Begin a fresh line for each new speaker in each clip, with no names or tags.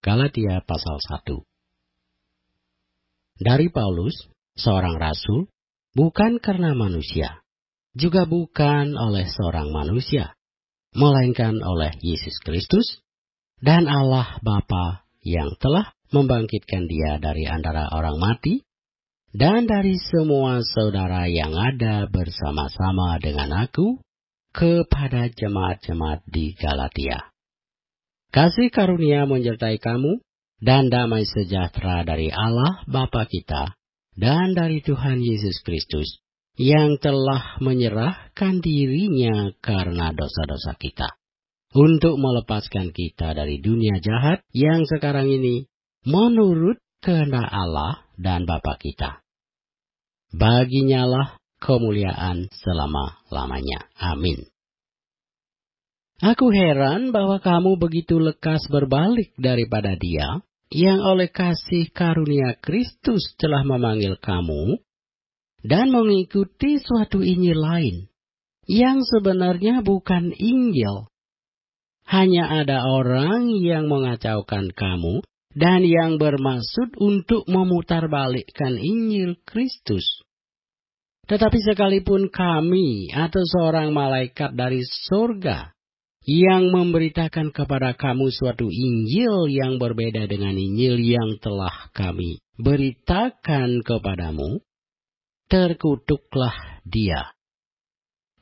Galatia pasal 1 Dari Paulus, seorang rasul, bukan karena manusia, juga bukan oleh seorang manusia, melainkan oleh Yesus Kristus dan Allah Bapa yang telah membangkitkan dia dari antara orang mati dan dari semua saudara yang ada bersama-sama dengan aku kepada jemaat-jemaat di Galatia. Kasih karunia menyertai kamu dan damai sejahtera dari Allah Bapa kita dan dari Tuhan Yesus Kristus yang telah menyerahkan dirinya karena dosa-dosa kita untuk melepaskan kita dari dunia jahat yang sekarang ini menurut kehendak Allah dan Bapa kita. Baginyalah kemuliaan selama-lamanya. Amin. Aku heran bahwa kamu begitu lekas berbalik daripada dia, yang oleh kasih karunia Kristus telah memanggil kamu, dan mengikuti suatu Injil lain, yang sebenarnya bukan Injil. Hanya ada orang yang mengacaukan kamu, dan yang bermaksud untuk memutarbalikkan Injil Kristus. Tetapi sekalipun kami atau seorang malaikat dari surga yang memberitakan kepada kamu suatu Injil yang berbeda dengan Injil yang telah kami beritakan kepadamu, terkutuklah dia.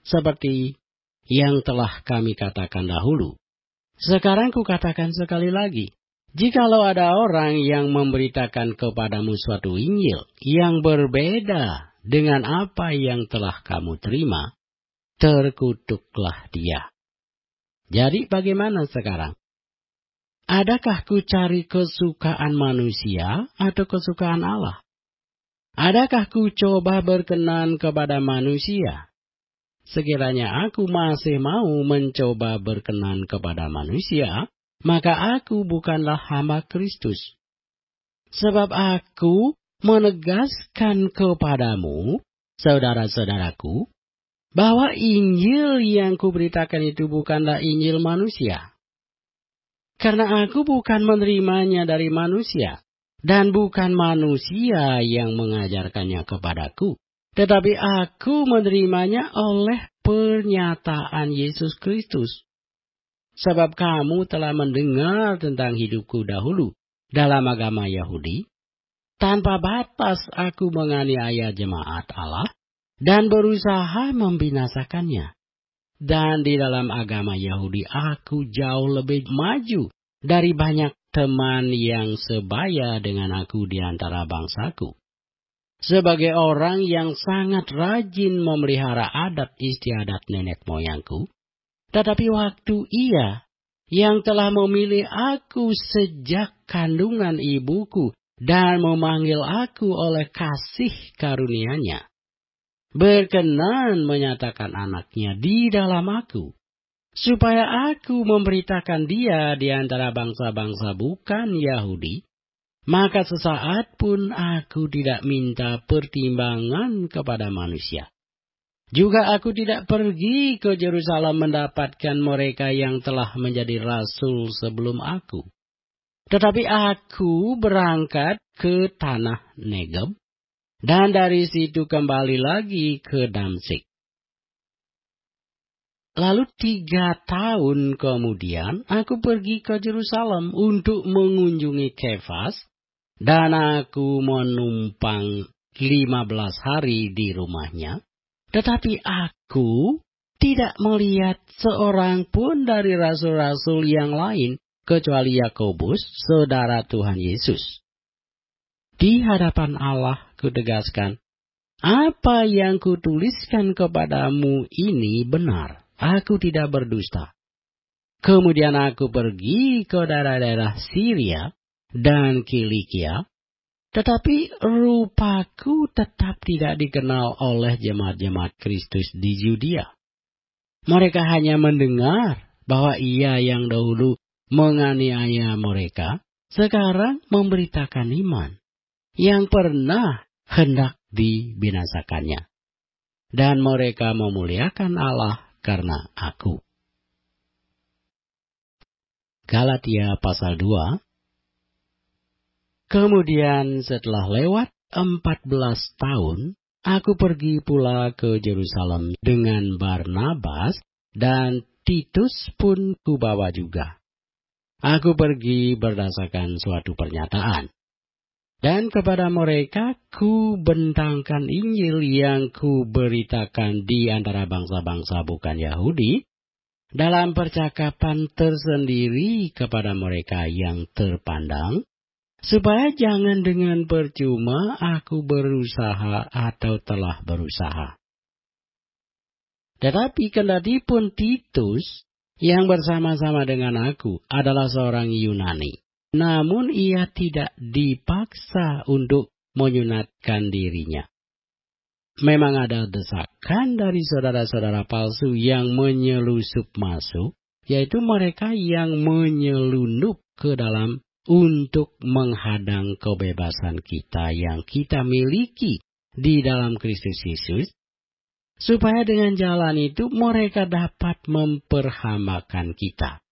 Seperti yang telah kami katakan dahulu. Sekarang kukatakan sekali lagi, jikalau ada orang yang memberitakan kepadamu suatu Injil yang berbeda dengan apa yang telah kamu terima, terkutuklah dia. Jadi bagaimana sekarang? Adakah ku cari kesukaan manusia atau kesukaan Allah? Adakah ku coba berkenan kepada manusia? Sekiranya aku masih mau mencoba berkenan kepada manusia, maka aku bukanlah hamba Kristus. Sebab aku menegaskan kepadamu, saudara-saudaraku, bahwa Injil yang kuberitakan itu bukanlah Injil manusia. Karena aku bukan menerimanya dari manusia, dan bukan manusia yang mengajarkannya kepadaku, tetapi aku menerimanya oleh pernyataan Yesus Kristus. Sebab kamu telah mendengar tentang hidupku dahulu dalam agama Yahudi, tanpa batas aku menganiaya jemaat Allah, dan berusaha membinasakannya. Dan di dalam agama Yahudi aku jauh lebih maju dari banyak teman yang sebaya dengan aku di antara bangsaku. Sebagai orang yang sangat rajin memelihara adat istiadat nenek moyangku, tetapi waktu ia yang telah memilih aku sejak kandungan ibuku dan memanggil aku oleh kasih karunia-Nya, berkenan menyatakan anaknya di dalam aku, supaya aku memberitakan dia di antara bangsa-bangsa bukan Yahudi, maka sesaat pun aku tidak minta pertimbangan kepada manusia. Juga aku tidak pergi ke Yerusalem mendapatkan mereka yang telah menjadi rasul sebelum aku. Tetapi aku berangkat ke tanah Negeb dan dari situ kembali lagi ke Damsik. Lalu tiga tahun kemudian aku pergi ke Jerusalem untuk mengunjungi Kefas dan aku menumpang lima belas hari di rumahnya. Tetapi aku tidak melihat seorang pun dari rasul-rasul yang lain kecuali Yakobus, saudara Tuhan Yesus di hadapan Allah, kutegaskan, apa yang kutuliskan kepadamu ini benar. Aku tidak berdusta. Kemudian aku pergi ke daerah-daerah Syria dan Kilikia, tetapi rupaku tetap tidak dikenal oleh jemaat-jemaat Kristus di Judea. Mereka hanya mendengar bahwa ia yang dahulu menganiaya mereka, sekarang memberitakan iman yang pernah hendak dibinasakannya. Dan mereka memuliakan Allah karena aku. Galatia pasal 2 Kemudian setelah lewat 14 tahun, aku pergi pula ke Jerusalem dengan Barnabas dan Titus pun kubawa juga. Aku pergi berdasarkan suatu pernyataan dan kepada mereka ku bentangkan Injil yang ku beritakan di antara bangsa-bangsa bukan Yahudi, dalam percakapan tersendiri kepada mereka yang terpandang, supaya jangan dengan percuma aku berusaha atau telah berusaha. Tetapi kendati pun Titus yang bersama-sama dengan aku adalah seorang Yunani namun ia tidak dipaksa untuk menyunatkan dirinya. Memang ada desakan dari saudara-saudara palsu yang menyelusup masuk, yaitu mereka yang menyelundup ke dalam untuk menghadang kebebasan kita yang kita miliki di dalam Kristus Yesus, supaya dengan jalan itu mereka dapat memperhamakan kita.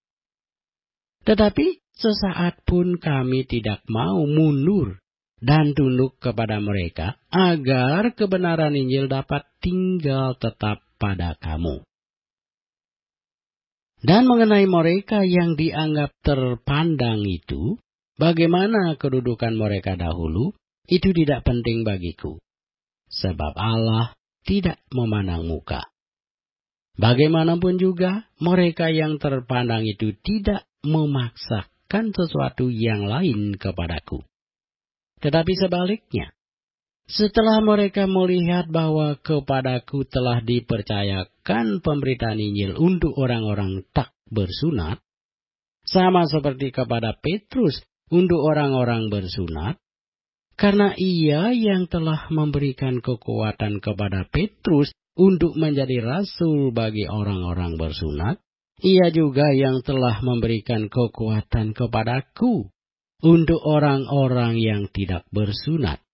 Tetapi sesaat pun kami tidak mau mundur dan tunduk kepada mereka agar kebenaran Injil dapat tinggal tetap pada kamu. Dan mengenai mereka yang dianggap terpandang itu, bagaimana kedudukan mereka dahulu, itu tidak penting bagiku. Sebab Allah tidak memandang muka. Bagaimanapun juga, mereka yang terpandang itu tidak memaksa kan sesuatu yang lain kepadaku. Tetapi sebaliknya, setelah mereka melihat bahwa kepadaku telah dipercayakan pemberitaan Injil untuk orang-orang tak bersunat, sama seperti kepada Petrus untuk orang-orang bersunat, karena ia yang telah memberikan kekuatan kepada Petrus untuk menjadi rasul bagi orang-orang bersunat, ia juga yang telah memberikan kekuatan kepadaku untuk orang-orang yang tidak bersunat.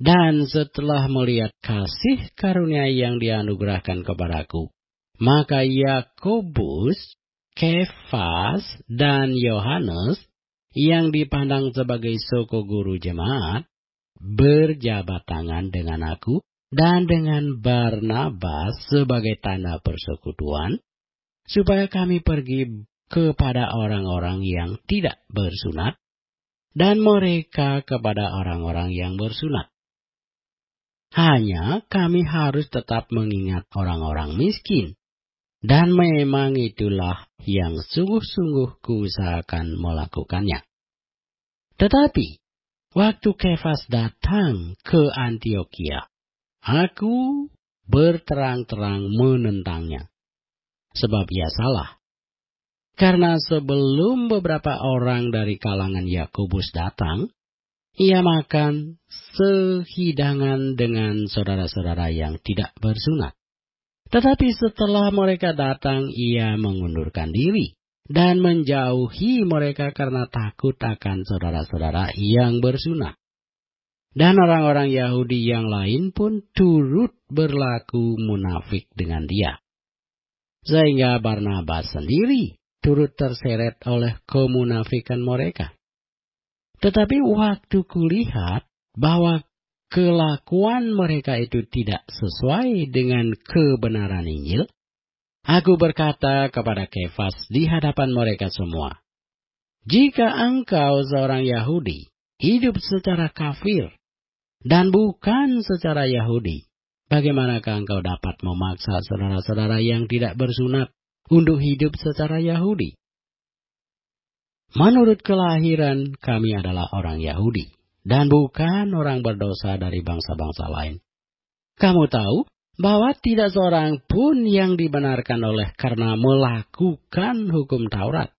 Dan setelah melihat kasih karunia yang dianugerahkan kepadaku, maka Yakobus, Kefas, dan Yohanes yang dipandang sebagai suku guru jemaat berjabat tangan dengan aku dan dengan Barnabas sebagai tanda persekutuan supaya kami pergi kepada orang-orang yang tidak bersunat dan mereka kepada orang-orang yang bersunat. Hanya kami harus tetap mengingat orang-orang miskin. Dan memang itulah yang sungguh-sungguh kuusahakan melakukannya. Tetapi, waktu Kefas datang ke Antioquia, aku berterang-terang menentangnya sebab ia salah. Karena sebelum beberapa orang dari kalangan Yakobus datang, ia makan sehidangan dengan saudara-saudara yang tidak bersunat. Tetapi setelah mereka datang, ia mengundurkan diri dan menjauhi mereka karena takut akan saudara-saudara yang bersunat. Dan orang-orang Yahudi yang lain pun turut berlaku munafik dengan dia sehingga Barnabas sendiri turut terseret oleh kemunafikan mereka. Tetapi waktu kulihat bahwa kelakuan mereka itu tidak sesuai dengan kebenaran Injil, aku berkata kepada Kefas di hadapan mereka semua, "Jika engkau seorang Yahudi, hidup secara kafir dan bukan secara Yahudi, Bagaimanakah engkau dapat memaksa saudara-saudara yang tidak bersunat untuk hidup secara Yahudi? Menurut kelahiran, kami adalah orang Yahudi dan bukan orang berdosa dari bangsa-bangsa lain. Kamu tahu bahwa tidak seorang pun yang dibenarkan oleh karena melakukan hukum Taurat,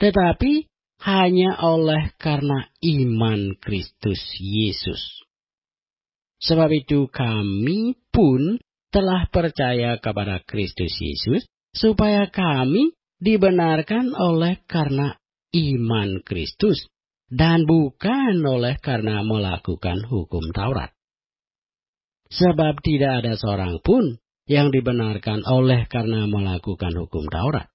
tetapi hanya oleh karena iman Kristus Yesus. Sebab itu kami pun telah percaya kepada Kristus Yesus, supaya kami dibenarkan oleh karena iman Kristus, dan bukan oleh karena melakukan hukum Taurat. Sebab tidak ada seorang pun yang dibenarkan oleh karena melakukan hukum Taurat.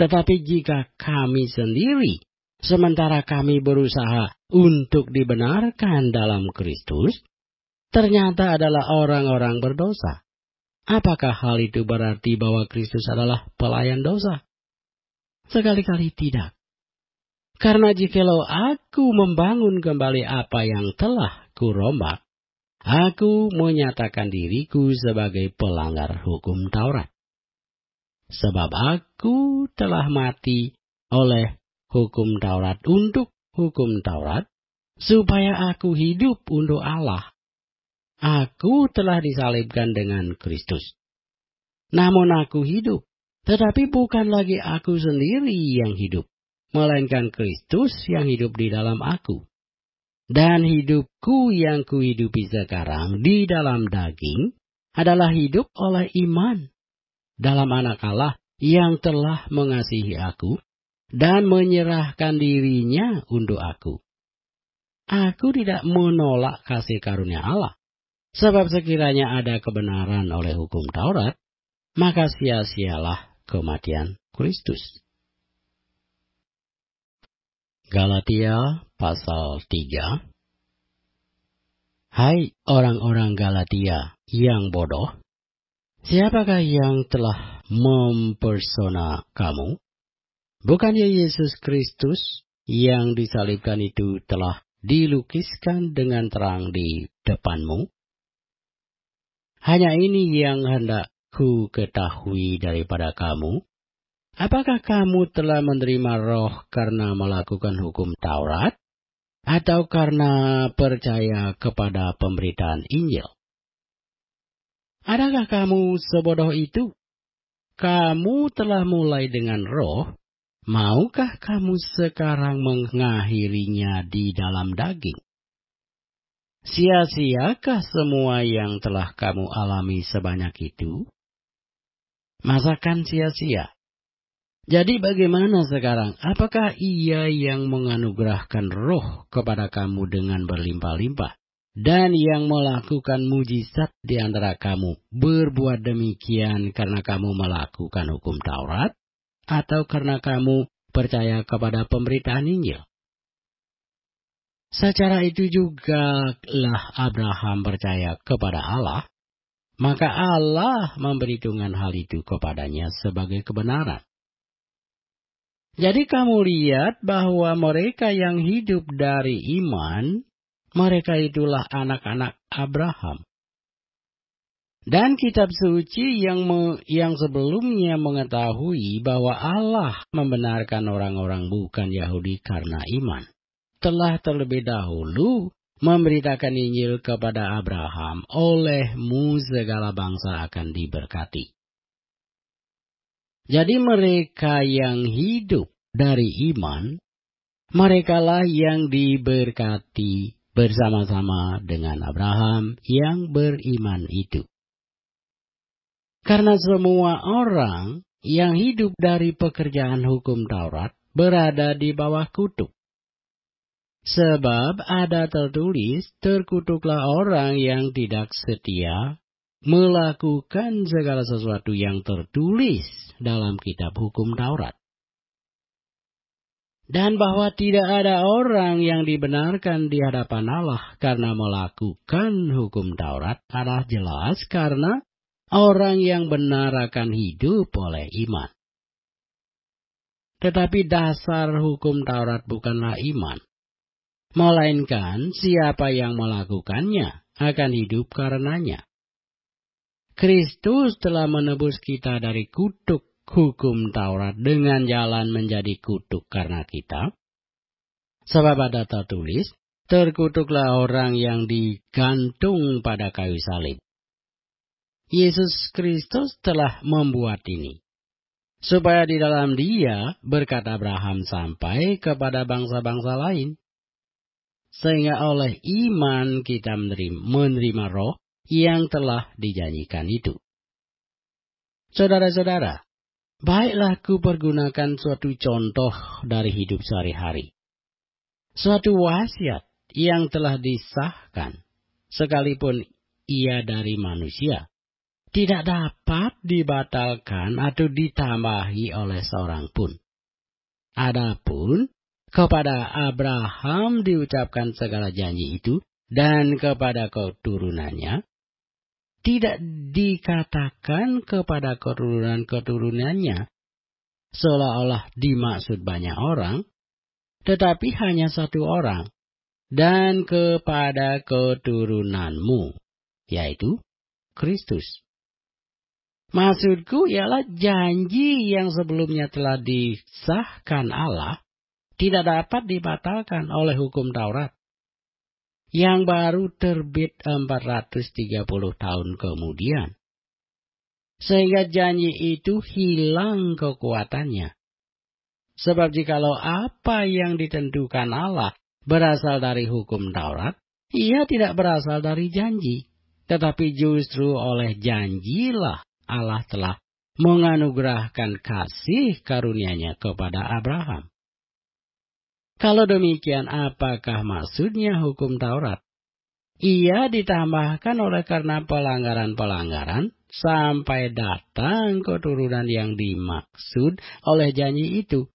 Tetapi jika kami sendiri, sementara kami berusaha untuk dibenarkan dalam Kristus, ternyata adalah orang-orang berdosa. Apakah hal itu berarti bahwa Kristus adalah pelayan dosa? Sekali-kali tidak. Karena jikalau aku membangun kembali apa yang telah kurombak, aku menyatakan diriku sebagai pelanggar hukum Taurat. Sebab aku telah mati oleh hukum Taurat untuk hukum Taurat, supaya aku hidup untuk Allah Aku telah disalibkan dengan Kristus. Namun aku hidup, tetapi bukan lagi aku sendiri yang hidup, melainkan Kristus yang hidup di dalam aku. Dan hidupku yang kuhidupi sekarang di dalam daging adalah hidup oleh iman dalam anak Allah yang telah mengasihi aku dan menyerahkan dirinya untuk aku. Aku tidak menolak kasih karunia Allah, Sebab sekiranya ada kebenaran oleh hukum Taurat, maka sia-sialah kematian Kristus. Galatia pasal 3 Hai orang-orang Galatia yang bodoh, siapakah yang telah mempersona kamu? Bukannya Yesus Kristus yang disalibkan itu telah dilukiskan dengan terang di depanmu? Hanya ini yang hendak ku ketahui daripada kamu. Apakah kamu telah menerima roh karena melakukan hukum Taurat? Atau karena percaya kepada pemberitaan Injil? Adakah kamu sebodoh itu? Kamu telah mulai dengan roh, maukah kamu sekarang mengakhirinya di dalam daging? Sia-siakah semua yang telah kamu alami sebanyak itu? Masakan sia-sia. Jadi bagaimana sekarang? Apakah ia yang menganugerahkan roh kepada kamu dengan berlimpah-limpah? Dan yang melakukan mujizat di antara kamu berbuat demikian karena kamu melakukan hukum Taurat? Atau karena kamu percaya kepada pemberitaan Injil? Secara itu juga lah Abraham percaya kepada Allah, maka Allah memperhitungkan hal itu kepadanya sebagai kebenaran. Jadi kamu lihat bahwa mereka yang hidup dari iman, mereka itulah anak-anak Abraham. Dan kitab suci yang me, yang sebelumnya mengetahui bahwa Allah membenarkan orang-orang bukan Yahudi karena iman telah terlebih dahulu memberitakan Injil kepada Abraham, olehmu segala bangsa akan diberkati. Jadi mereka yang hidup dari iman, merekalah yang diberkati bersama-sama dengan Abraham yang beriman itu. Karena semua orang yang hidup dari pekerjaan hukum Taurat berada di bawah kutub. Sebab ada tertulis, terkutuklah orang yang tidak setia melakukan segala sesuatu yang tertulis dalam kitab hukum Taurat. Dan bahwa tidak ada orang yang dibenarkan di hadapan Allah karena melakukan hukum Taurat adalah jelas karena orang yang benar akan hidup oleh iman. Tetapi dasar hukum Taurat bukanlah iman melainkan siapa yang melakukannya akan hidup karenanya. Kristus telah menebus kita dari kutuk hukum Taurat dengan jalan menjadi kutuk karena kita. Sebab ada tertulis, terkutuklah orang yang digantung pada kayu salib. Yesus Kristus telah membuat ini, supaya di dalam dia, berkata Abraham, sampai kepada bangsa-bangsa lain sehingga oleh iman kita menerima, menerima roh yang telah dijanjikan itu. Saudara-saudara, baiklah ku pergunakan suatu contoh dari hidup sehari-hari. Suatu wasiat yang telah disahkan, sekalipun ia dari manusia, tidak dapat dibatalkan atau ditambahi oleh seorang pun. Adapun kepada Abraham diucapkan segala janji itu dan kepada keturunannya. Tidak dikatakan kepada keturunan-keturunannya seolah-olah dimaksud banyak orang, tetapi hanya satu orang, dan kepada keturunanmu, yaitu Kristus. Maksudku ialah janji yang sebelumnya telah disahkan Allah tidak dapat dibatalkan oleh hukum Taurat yang baru terbit 430 tahun kemudian. Sehingga janji itu hilang kekuatannya. Sebab jikalau apa yang ditentukan Allah berasal dari hukum Taurat, ia tidak berasal dari janji. Tetapi justru oleh janjilah Allah telah menganugerahkan kasih karunia-Nya kepada Abraham. Kalau demikian, apakah maksudnya hukum Taurat? Ia ditambahkan oleh karena pelanggaran-pelanggaran sampai datang keturunan yang dimaksud oleh janji itu.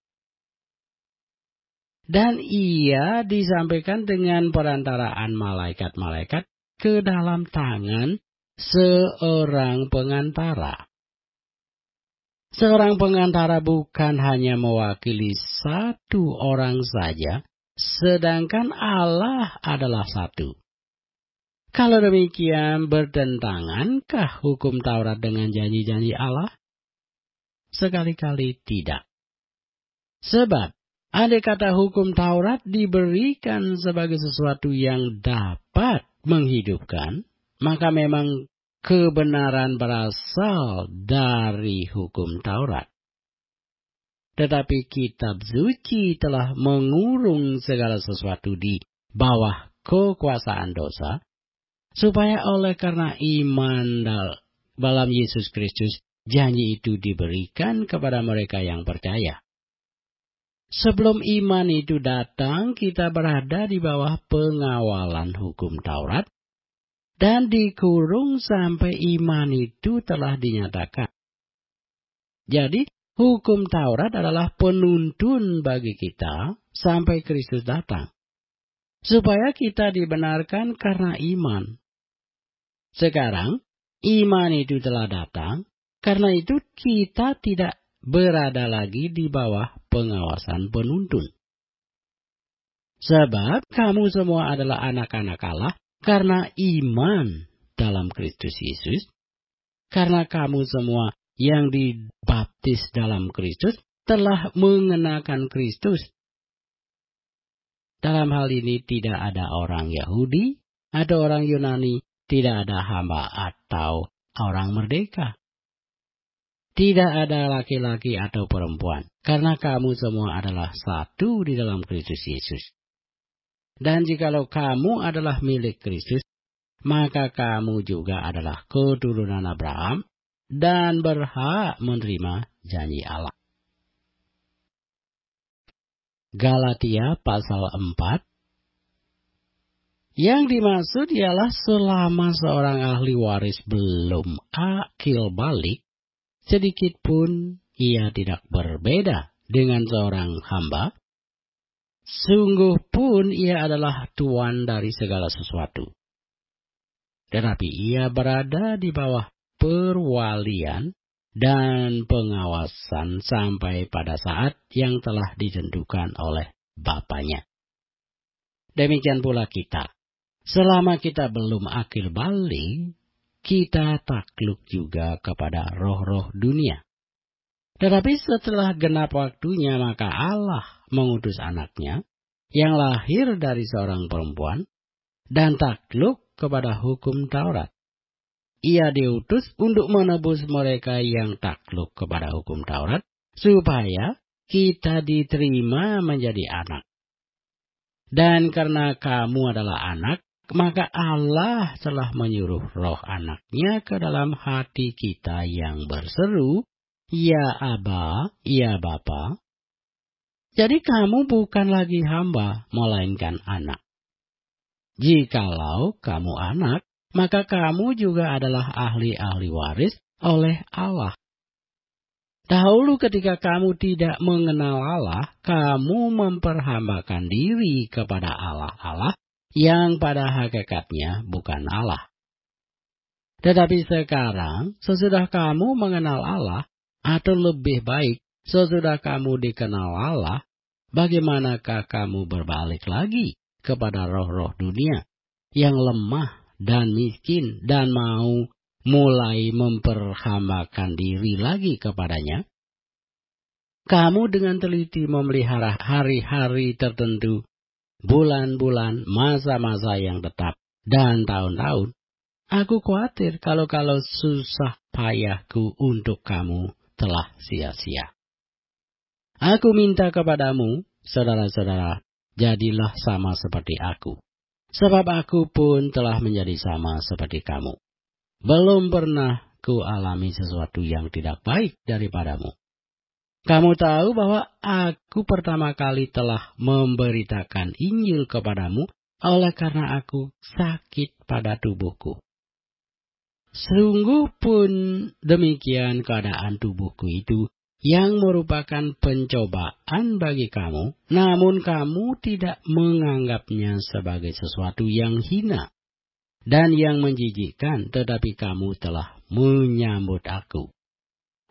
Dan ia disampaikan dengan perantaraan malaikat-malaikat ke dalam tangan seorang pengantara. Seorang pengantara bukan hanya mewakili satu orang saja, sedangkan Allah adalah satu. Kalau demikian, bertentangankah hukum Taurat dengan janji-janji Allah? Sekali-kali tidak. Sebab, ada kata hukum Taurat diberikan sebagai sesuatu yang dapat menghidupkan, maka memang kebenaran berasal dari hukum Taurat. Tetapi kitab suci telah mengurung segala sesuatu di bawah kekuasaan dosa, supaya oleh karena iman dalam Yesus Kristus, janji itu diberikan kepada mereka yang percaya. Sebelum iman itu datang, kita berada di bawah pengawalan hukum Taurat dan dikurung sampai iman itu telah dinyatakan. Jadi, hukum Taurat adalah penuntun bagi kita sampai Kristus datang. Supaya kita dibenarkan karena iman. Sekarang, iman itu telah datang, karena itu kita tidak berada lagi di bawah pengawasan penuntun. Sebab kamu semua adalah anak-anak Allah karena iman dalam Kristus Yesus, karena kamu semua yang dibaptis dalam Kristus telah mengenakan Kristus. Dalam hal ini tidak ada orang Yahudi, ada orang Yunani, tidak ada hamba atau orang merdeka. Tidak ada laki-laki atau perempuan, karena kamu semua adalah satu di dalam Kristus Yesus. Dan jikalau kamu adalah milik Kristus, maka kamu juga adalah keturunan Abraham dan berhak menerima janji Allah. Galatia pasal 4 Yang dimaksud ialah selama seorang ahli waris belum akil balik, sedikit pun ia tidak berbeda dengan seorang hamba Sungguh pun ia adalah tuan dari segala sesuatu. Tetapi ia berada di bawah perwalian dan pengawasan sampai pada saat yang telah ditentukan oleh Bapaknya. Demikian pula kita. Selama kita belum akil balik, kita takluk juga kepada roh-roh dunia. Tetapi setelah genap waktunya, maka Allah mengutus anaknya yang lahir dari seorang perempuan dan takluk kepada hukum Taurat. Ia diutus untuk menebus mereka yang takluk kepada hukum Taurat supaya kita diterima menjadi anak. Dan karena kamu adalah anak, maka Allah telah menyuruh roh anaknya ke dalam hati kita yang berseru, Ya Aba, Ya Bapa, jadi kamu bukan lagi hamba, melainkan anak. Jikalau kamu anak, maka kamu juga adalah ahli-ahli waris oleh Allah. Dahulu ketika kamu tidak mengenal Allah, kamu memperhambakan diri kepada Allah-Allah yang pada hakikatnya bukan Allah. Tetapi sekarang, sesudah kamu mengenal Allah, atau lebih baik, Sesudah kamu dikenal Allah, bagaimanakah kamu berbalik lagi kepada roh-roh dunia yang lemah dan miskin dan mau mulai memperhambakan diri lagi kepadanya? Kamu dengan teliti memelihara hari-hari tertentu, bulan-bulan, masa-masa yang tetap, dan tahun-tahun. Aku khawatir kalau-kalau susah payahku untuk kamu telah sia-sia. Aku minta kepadamu, saudara-saudara, jadilah sama seperti aku. Sebab aku pun telah menjadi sama seperti kamu. Belum pernah ku alami sesuatu yang tidak baik daripadamu. Kamu tahu bahwa aku pertama kali telah memberitakan Injil kepadamu oleh karena aku sakit pada tubuhku. Sungguh pun demikian keadaan tubuhku itu yang merupakan pencobaan bagi kamu, namun kamu tidak menganggapnya sebagai sesuatu yang hina dan yang menjijikkan, tetapi kamu telah menyambut aku.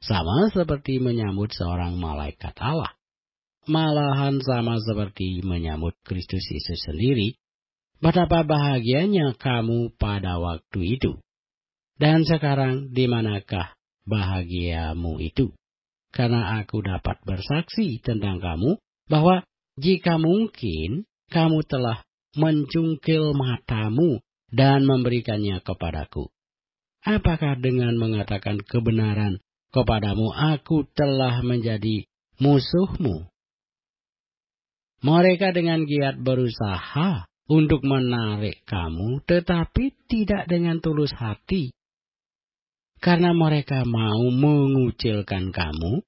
Sama seperti menyambut seorang malaikat Allah. Malahan sama seperti menyambut Kristus Yesus sendiri. Betapa bahagianya kamu pada waktu itu. Dan sekarang di manakah bahagiamu itu? karena aku dapat bersaksi tentang kamu bahwa jika mungkin kamu telah mencungkil matamu dan memberikannya kepadaku. Apakah dengan mengatakan kebenaran kepadamu aku telah menjadi musuhmu? Mereka dengan giat berusaha untuk menarik kamu, tetapi tidak dengan tulus hati karena mereka mau mengucilkan kamu,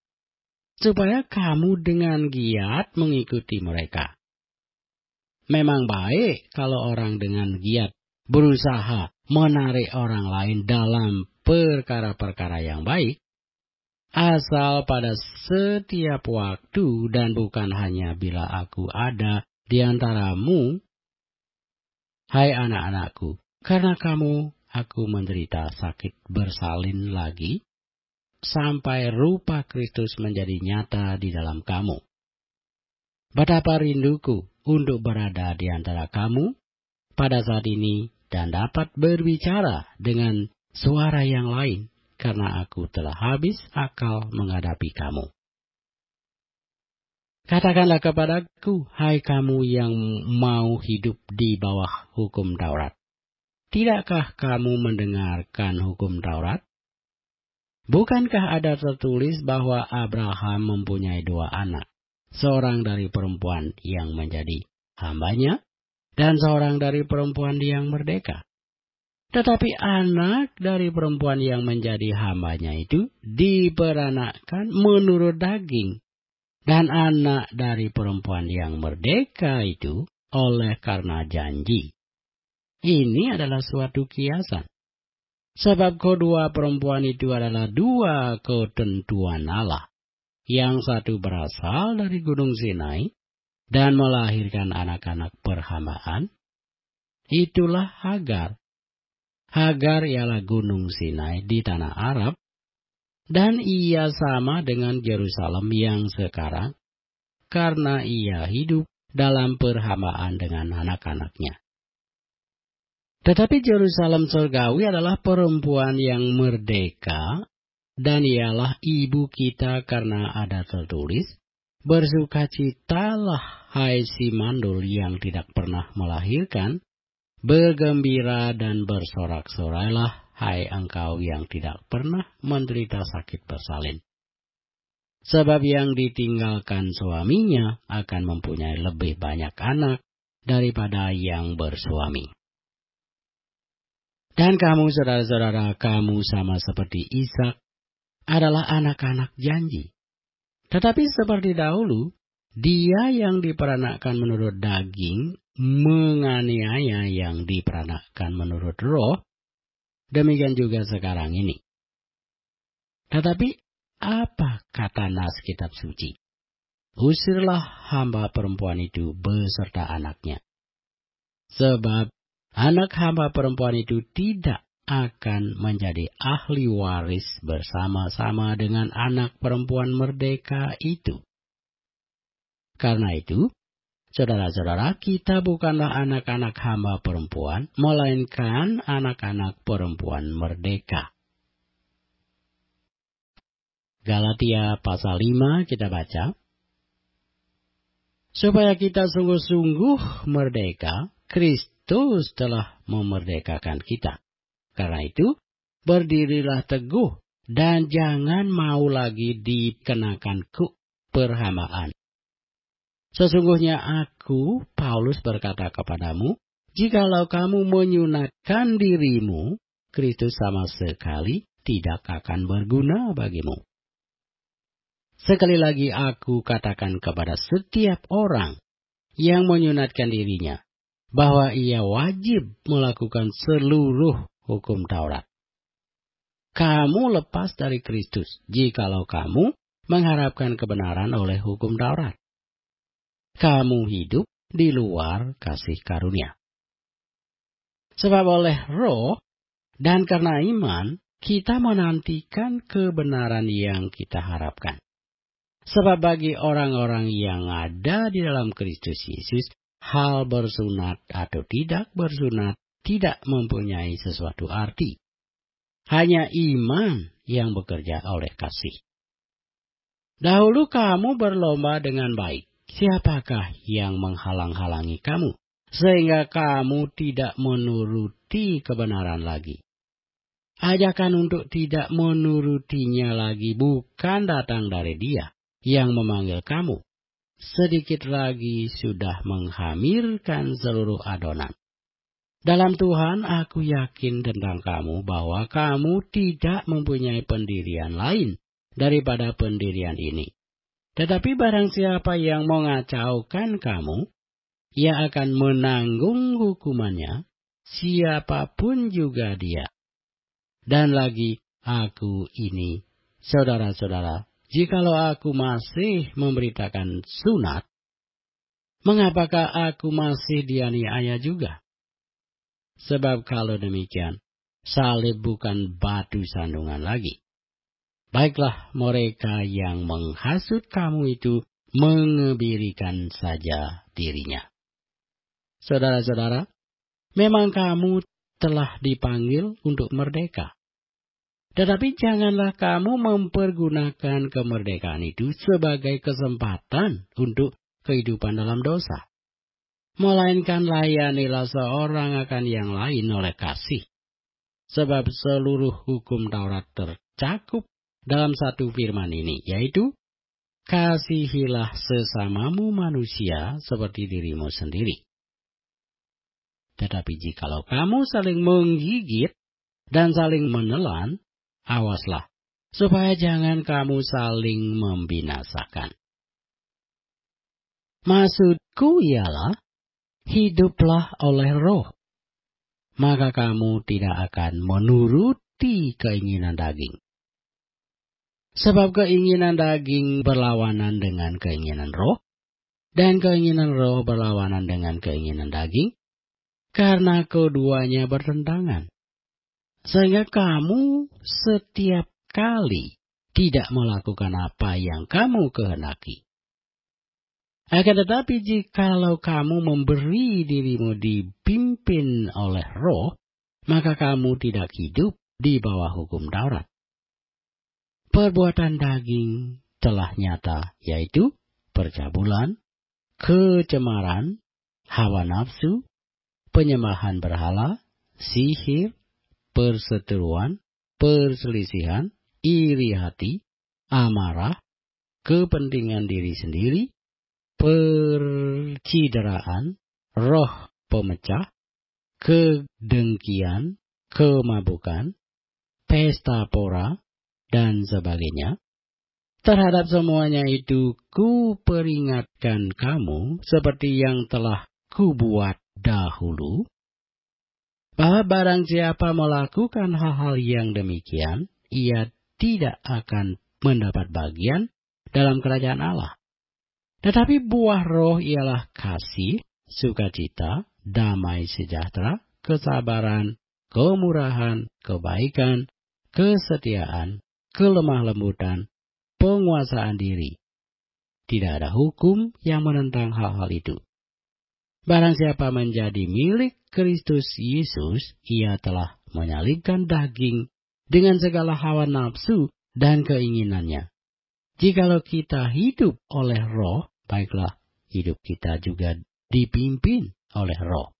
supaya kamu dengan giat mengikuti mereka. Memang baik kalau orang dengan giat berusaha menarik orang lain dalam perkara-perkara yang baik, asal pada setiap waktu dan bukan hanya bila aku ada di antaramu, hai anak-anakku, karena kamu aku menderita sakit bersalin lagi, sampai rupa Kristus menjadi nyata di dalam kamu. Betapa rinduku untuk berada di antara kamu pada saat ini dan dapat berbicara dengan suara yang lain karena aku telah habis akal menghadapi kamu. Katakanlah kepadaku, hai kamu yang mau hidup di bawah hukum Taurat. Tidakkah kamu mendengarkan hukum Taurat? Bukankah ada tertulis bahwa Abraham mempunyai dua anak, seorang dari perempuan yang menjadi hambanya, dan seorang dari perempuan yang merdeka? Tetapi anak dari perempuan yang menjadi hambanya itu diperanakkan menurut daging, dan anak dari perempuan yang merdeka itu oleh karena janji ini adalah suatu kiasan. Sebab kedua perempuan itu adalah dua ketentuan Allah. Yang satu berasal dari Gunung Sinai dan melahirkan anak-anak perhamaan. Itulah Hagar. Hagar ialah Gunung Sinai di tanah Arab dan ia sama dengan Yerusalem yang sekarang karena ia hidup dalam perhamaan dengan anak-anaknya. Tetapi Jerusalem surgawi adalah perempuan yang merdeka, dan ialah ibu kita karena ada tertulis, Bersukacitalah hai si mandul yang tidak pernah melahirkan, bergembira dan bersorak-sorailah hai engkau yang tidak pernah menderita sakit bersalin. Sebab yang ditinggalkan suaminya akan mempunyai lebih banyak anak daripada yang bersuami. Dan kamu saudara-saudara, kamu sama seperti Ishak adalah anak-anak janji. Tetapi seperti dahulu, dia yang diperanakkan menurut daging menganiaya yang diperanakkan menurut roh, demikian juga sekarang ini. Tetapi apa kata nas kitab suci? Usirlah hamba perempuan itu beserta anaknya. Sebab anak hamba perempuan itu tidak akan menjadi ahli waris bersama-sama dengan anak perempuan merdeka itu. Karena itu, saudara-saudara, kita bukanlah anak-anak hamba perempuan, melainkan anak-anak perempuan merdeka. Galatia pasal 5 kita baca. Supaya kita sungguh-sungguh merdeka, Kristus Kristus telah memerdekakan kita. Karena itu, berdirilah teguh dan jangan mau lagi dikenakan keperhamaan. Sesungguhnya aku, Paulus berkata kepadamu, jikalau kamu menyunatkan dirimu, Kristus sama sekali tidak akan berguna bagimu. Sekali lagi aku katakan kepada setiap orang yang menyunatkan dirinya, bahwa ia wajib melakukan seluruh hukum Taurat. Kamu lepas dari Kristus jikalau kamu mengharapkan kebenaran oleh hukum Taurat. Kamu hidup di luar kasih karunia. Sebab oleh roh dan karena iman, kita menantikan kebenaran yang kita harapkan. Sebab bagi orang-orang yang ada di dalam Kristus Yesus, hal bersunat atau tidak bersunat tidak mempunyai sesuatu arti. Hanya iman yang bekerja oleh kasih. Dahulu kamu berlomba dengan baik. Siapakah yang menghalang-halangi kamu? Sehingga kamu tidak menuruti kebenaran lagi. Ajakan untuk tidak menurutinya lagi bukan datang dari dia yang memanggil kamu, sedikit lagi sudah menghamirkan seluruh adonan. Dalam Tuhan aku yakin tentang kamu bahwa kamu tidak mempunyai pendirian lain daripada pendirian ini. Tetapi barang siapa yang mengacaukan kamu, ia akan menanggung hukumannya, siapapun juga dia. Dan lagi aku ini, saudara-saudara, jikalau aku masih memberitakan sunat, mengapakah aku masih dianiaya juga? Sebab kalau demikian, salib bukan batu sandungan lagi. Baiklah mereka yang menghasut kamu itu mengebirikan saja dirinya. Saudara-saudara, memang kamu telah dipanggil untuk merdeka. Tetapi janganlah kamu mempergunakan kemerdekaan itu sebagai kesempatan untuk kehidupan dalam dosa. Melainkan layanilah seorang akan yang lain oleh kasih. Sebab seluruh hukum Taurat tercakup dalam satu firman ini, yaitu Kasihilah sesamamu manusia seperti dirimu sendiri. Tetapi jikalau kamu saling menggigit dan saling menelan, Awaslah, supaya jangan kamu saling membinasakan. Maksudku ialah, hiduplah oleh roh, maka kamu tidak akan menuruti keinginan daging. Sebab keinginan daging berlawanan dengan keinginan roh, dan keinginan roh berlawanan dengan keinginan daging, karena keduanya bertentangan. Sehingga kamu setiap kali tidak melakukan apa yang kamu kehendaki. Akan tetapi jikalau kamu memberi dirimu dipimpin oleh roh, maka kamu tidak hidup di bawah hukum Taurat. Perbuatan daging telah nyata, yaitu percabulan, kecemaran, hawa nafsu, penyembahan berhala, sihir, perseteruan, perselisihan, iri hati, amarah, kepentingan diri sendiri, percideraan, roh pemecah, kedengkian, kemabukan, pesta pora, dan sebagainya. Terhadap semuanya itu kuperingatkan kamu seperti yang telah kubuat dahulu, bahwa barang siapa melakukan hal-hal yang demikian, ia tidak akan mendapat bagian dalam kerajaan Allah. Tetapi buah roh ialah kasih, sukacita, damai sejahtera, kesabaran, kemurahan, kebaikan, kesetiaan, kelemah lembutan, penguasaan diri. Tidak ada hukum yang menentang hal-hal itu. Barang siapa menjadi milik Kristus Yesus, ia telah menyalibkan daging dengan segala hawa nafsu dan keinginannya. Jikalau kita hidup oleh roh, baiklah hidup kita juga dipimpin oleh roh.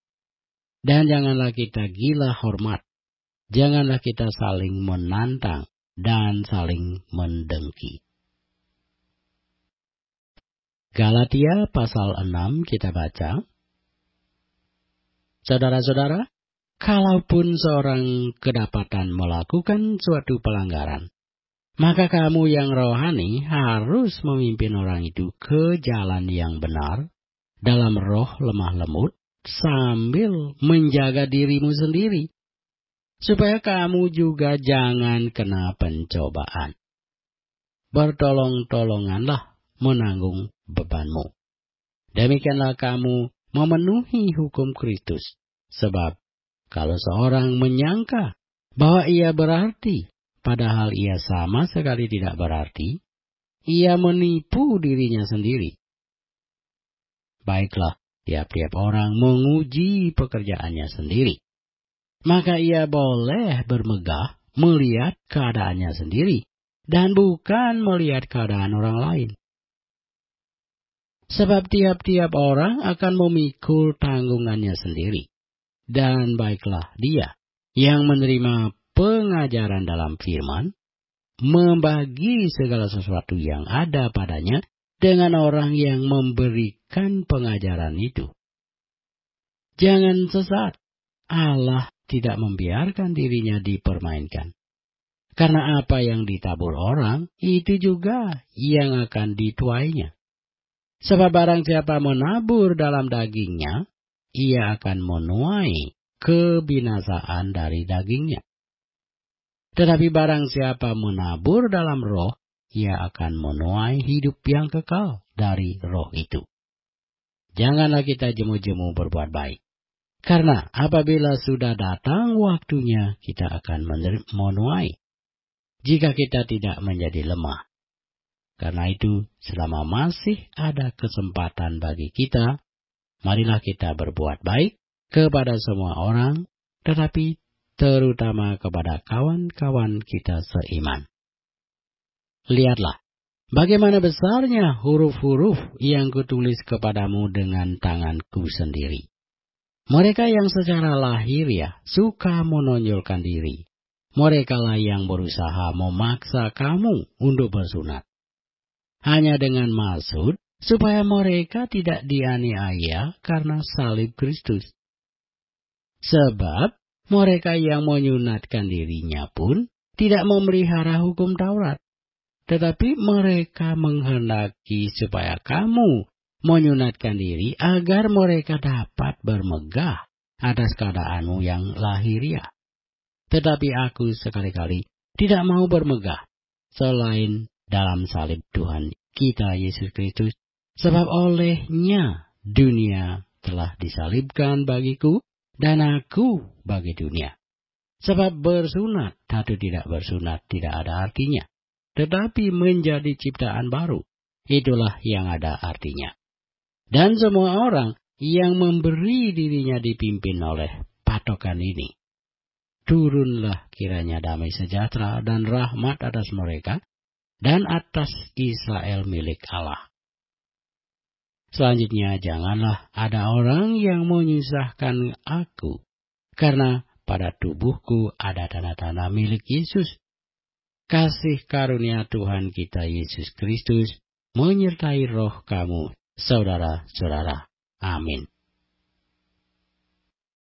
Dan janganlah kita gila hormat. Janganlah kita saling menantang dan saling mendengki. Galatia pasal 6 kita baca. Saudara-saudara, kalaupun seorang kedapatan melakukan suatu pelanggaran, maka kamu yang rohani harus memimpin orang itu ke jalan yang benar dalam roh lemah lembut sambil menjaga dirimu sendiri supaya kamu juga jangan kena pencobaan. Bertolong-tolonganlah menanggung bebanmu. Demikianlah kamu memenuhi hukum Kristus. Sebab kalau seorang menyangka bahwa ia berarti, padahal ia sama sekali tidak berarti, ia menipu dirinya sendiri. Baiklah, tiap-tiap orang menguji pekerjaannya sendiri. Maka ia boleh bermegah melihat keadaannya sendiri dan bukan melihat keadaan orang lain sebab tiap-tiap orang akan memikul tanggungannya sendiri. Dan baiklah dia yang menerima pengajaran dalam firman, membagi segala sesuatu yang ada padanya dengan orang yang memberikan pengajaran itu. Jangan sesat, Allah tidak membiarkan dirinya dipermainkan. Karena apa yang ditabur orang, itu juga yang akan dituainya. Sebab barang siapa menabur dalam dagingnya, ia akan menuai kebinasaan dari dagingnya. Tetapi barang siapa menabur dalam roh, ia akan menuai hidup yang kekal dari roh itu. Janganlah kita jemu-jemu berbuat baik. Karena apabila sudah datang waktunya, kita akan menuai. Jika kita tidak menjadi lemah, karena itu, selama masih ada kesempatan bagi kita, marilah kita berbuat baik kepada semua orang, tetapi terutama kepada kawan-kawan kita seiman. Lihatlah, bagaimana besarnya huruf-huruf yang kutulis kepadamu dengan tanganku sendiri. Mereka yang secara lahiriah ya, suka menonjolkan diri. mereka lah yang berusaha memaksa kamu untuk bersunat hanya dengan maksud supaya mereka tidak dianiaya karena salib Kristus. Sebab mereka yang menyunatkan dirinya pun tidak memelihara hukum Taurat, tetapi mereka menghendaki supaya kamu menyunatkan diri agar mereka dapat bermegah atas keadaanmu yang lahiriah. Tetapi aku sekali-kali tidak mau bermegah selain dalam salib Tuhan kita Yesus Kristus, sebab olehnya dunia telah disalibkan bagiku dan aku bagi dunia. Sebab bersunat atau tidak bersunat tidak ada artinya, tetapi menjadi ciptaan baru, itulah yang ada artinya. Dan semua orang yang memberi dirinya dipimpin oleh patokan ini. Turunlah kiranya damai sejahtera dan rahmat atas mereka dan atas Israel milik Allah. Selanjutnya, janganlah ada orang yang menyusahkan aku, karena pada tubuhku ada tanah-tanah milik Yesus. Kasih karunia Tuhan kita Yesus Kristus menyertai roh kamu, saudara-saudara. Amin.